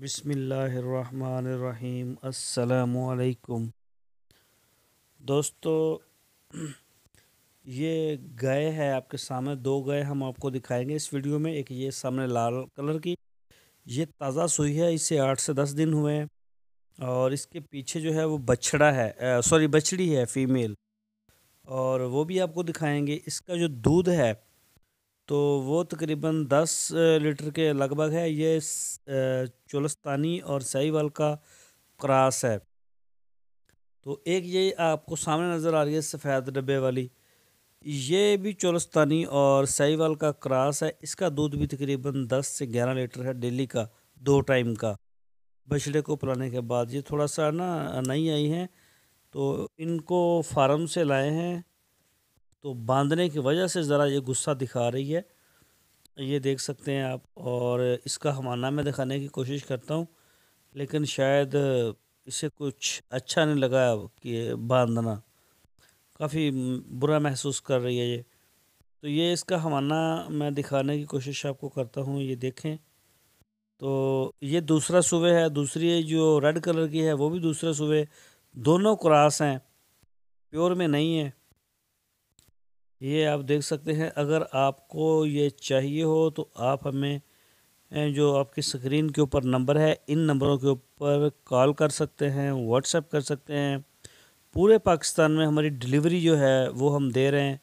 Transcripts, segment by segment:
बिसमीम् अल्लाम दोस्तों ये गाय है आपके सामने दो गए हम आपको दिखाएंगे इस वीडियो में एक ये सामने लाल कलर की ये ताज़ा सुई है इसे आठ से दस दिन हुए हैं और इसके पीछे जो है वो बछड़ा है सॉरी बछड़ी है फीमेल और वो भी आपको दिखाएंगे इसका जो दूध है तो वो तकरीबन दस लीटर के लगभग है ये चुलस्तानी और साईवाल का क्रास है तो एक ये आपको सामने नज़र आ रही है सफ़ेद डब्बे वाली ये भी चुलस्तानी और साईवाल का क्रास है इसका दूध भी तकरीबन दस से ग्यारह लीटर है डेली का दो टाइम का बछड़े को पलाने के बाद ये थोड़ा सा ना नहीं आई हैं तो इनको फार्म से लाए हैं तो बांधने की वजह से ज़रा ये गुस्सा दिखा रही है ये देख सकते हैं आप और इसका हमाना मैं दिखाने की कोशिश करता हूँ लेकिन शायद इसे कुछ अच्छा नहीं लगा कि बांधना काफ़ी बुरा महसूस कर रही है ये तो ये इसका हमाना मैं दिखाने की कोशिश आपको करता हूँ ये देखें तो ये दूसरा सुबह है दूसरी जो रेड कलर की है वो भी दूसरा सुबह दोनों क्रास हैं प्योर में नहीं है ये आप देख सकते हैं अगर आपको ये चाहिए हो तो आप हमें जो आपकी स्क्रीन के ऊपर नंबर है इन नंबरों के ऊपर कॉल कर सकते हैं व्हाट्सएप कर सकते हैं पूरे पाकिस्तान में हमारी डिलीवरी जो है वो हम दे रहे हैं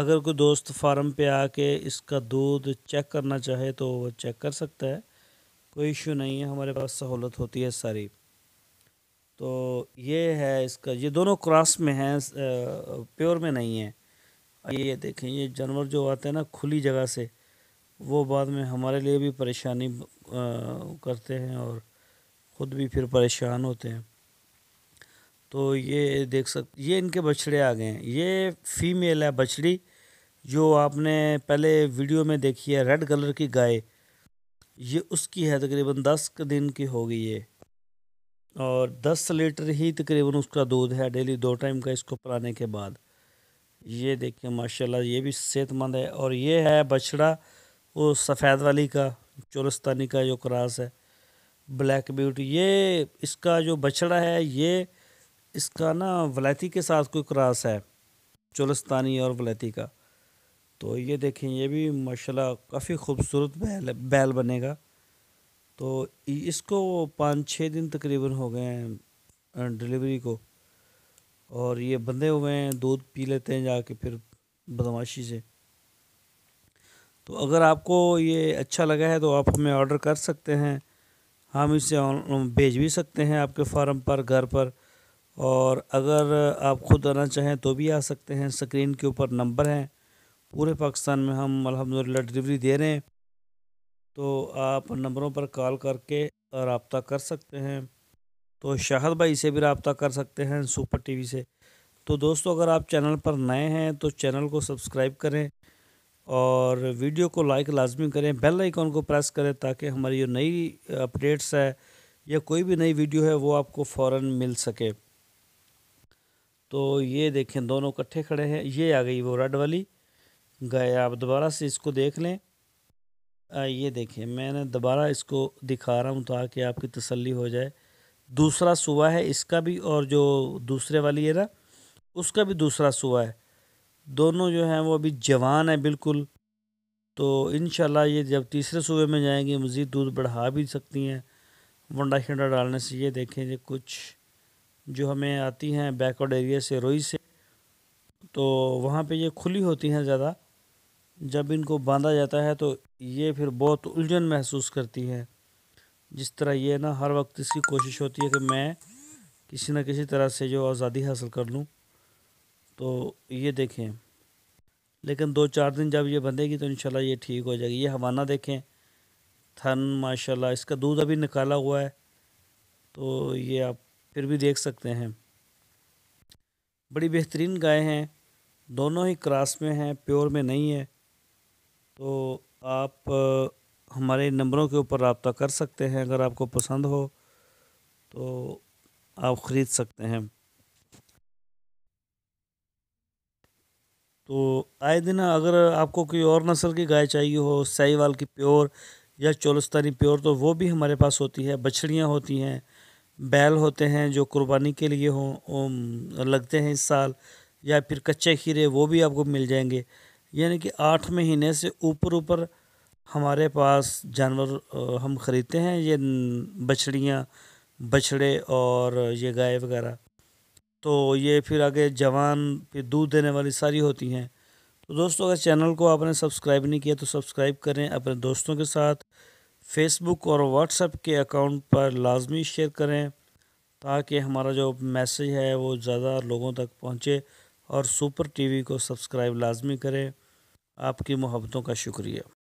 अगर कोई दोस्त फार्म पे आके इसका दूध चेक करना चाहे तो वो चेक कर सकता है कोई इशू नहीं है हमारे पास सहूलत होती है सारी तो ये है इसका ये दोनों क्रॉस में हैं प्योर में नहीं है ये देखें ये जानवर जो आते हैं ना खुली जगह से वो बाद में हमारे लिए भी परेशानी करते हैं और ख़ुद भी फिर परेशान होते हैं तो ये देख सक ये इनके बछड़े आ गए हैं ये फीमेल है बछड़ी जो आपने पहले वीडियो में देखी है रेड कलर की गाय ये उसकी है तकरीबन दस दिन की होगी ये और दस लीटर ही तकरीबन उसका दूध है डेली दो टाइम का इसको पिलाने के बाद ये देखिए माशाल्लाह ये भी सेहतमंद है और ये है बछड़ा वो सफ़ेद वाली का चोरस्तानी का जो क्रास है ब्लैक ब्यूटी ये इसका जो बछड़ा है ये इसका ना वलैती के साथ कोई क्रास है चोलस्तानी और वलैती का तो ये देखें ये भी माशाल्लाह काफ़ी खूबसूरत बैल बैल बनेगा तो इसको पाँच छः दिन तकरीबन हो गए हैं डिलीवरी को और ये बंधे हुए हैं दूध पी लेते हैं जाके फिर बदमाशी से तो अगर आपको ये अच्छा लगा है तो आप हमें ऑर्डर कर सकते हैं हम इसे भेज भी सकते हैं आपके फार्म पर घर पर और अगर आप ख़ुद आना चाहें तो भी आ सकते हैं स्क्रीन के ऊपर नंबर हैं पूरे पाकिस्तान में हम अलहमदिल्ला डिलीवरी दे रहे हैं तो आप नंबरों पर कॉल करके रबता कर सकते हैं तो शाहद भाई से भी रबता कर सकते हैं सुपर टीवी से तो दोस्तों अगर आप चैनल पर नए हैं तो चैनल को सब्सक्राइब करें और वीडियो को लाइक लाजमी करें बेल आइकॉन को प्रेस करें ताकि हमारी जो नई अपडेट्स है या कोई भी नई वीडियो है वो आपको फ़ौर मिल सके तो ये देखें दोनों इकट्ठे खड़े हैं ये आ गई वो रेड वाली गए आप दोबारा से इसको देख लें आ, ये देखें मैंने दोबारा इसको दिखा रहा हूँ ताकि आपकी तसल्ली हो जाए दूसरा सुबह है इसका भी और जो दूसरे वाली है ना उसका भी दूसरा सुबह है दोनों जो हैं वो अभी जवान है बिल्कुल तो इन ये जब तीसरे सूबे में जाएंगे मज़ीद दूध बढ़ा भी सकती हैं वंडा शंडा डालने से ये देखें कि कुछ जो हमें आती हैं बैकवर्ड एरिया से रोई से तो वहाँ पे ये खुली होती हैं ज़्यादा जब इनको बांधा जाता है तो ये फिर बहुत उलझन महसूस करती हैं जिस तरह ये ना हर वक्त इसकी कोशिश होती है कि मैं किसी न किसी तरह से जो आज़ादी हासिल कर लूँ तो ये देखें लेकिन दो चार दिन जब ये बंधेगी तो इन ये ठीक हो जाएगी ये हवाना देखें थन माशाल्लाह इसका दूध अभी निकाला हुआ है तो ये आप फिर भी देख सकते हैं बड़ी बेहतरीन गाय हैं दोनों ही क्रास में हैं प्योर में नहीं है तो आप हमारे नंबरों के ऊपर रबता कर सकते हैं अगर आपको पसंद हो तो आप ख़रीद सकते हैं तो आए दिन अगर आपको कोई और नस्ल की गाय चाहिए हो वाल की प्योर या चोलस्तानी प्योर तो वो भी हमारे पास होती है बछड़ियाँ होती हैं बैल होते हैं जो कुर्बानी के लिए हों लगते हैं इस साल या फिर कच्चे खीरे वो भी आपको मिल जाएंगे यानी कि आठ महीने से ऊपर ऊपर हमारे पास जानवर हम ख़रीदते हैं ये बछड़ियाँ बछड़े और ये गाय वगैरह तो ये फिर आगे जवान फिर दूध देने वाली सारी होती हैं तो दोस्तों अगर चैनल को आपने सब्सक्राइब नहीं किया तो सब्सक्राइब करें अपने दोस्तों के साथ फेसबुक और व्हाट्सएप के अकाउंट पर लाजमी शेयर करें ताकि हमारा जो मैसेज है वो ज़्यादा लोगों तक पहुँचे और सुपर टीवी को सब्सक्राइब लाजमी करें आपकी मोहब्बतों का शुक्रिया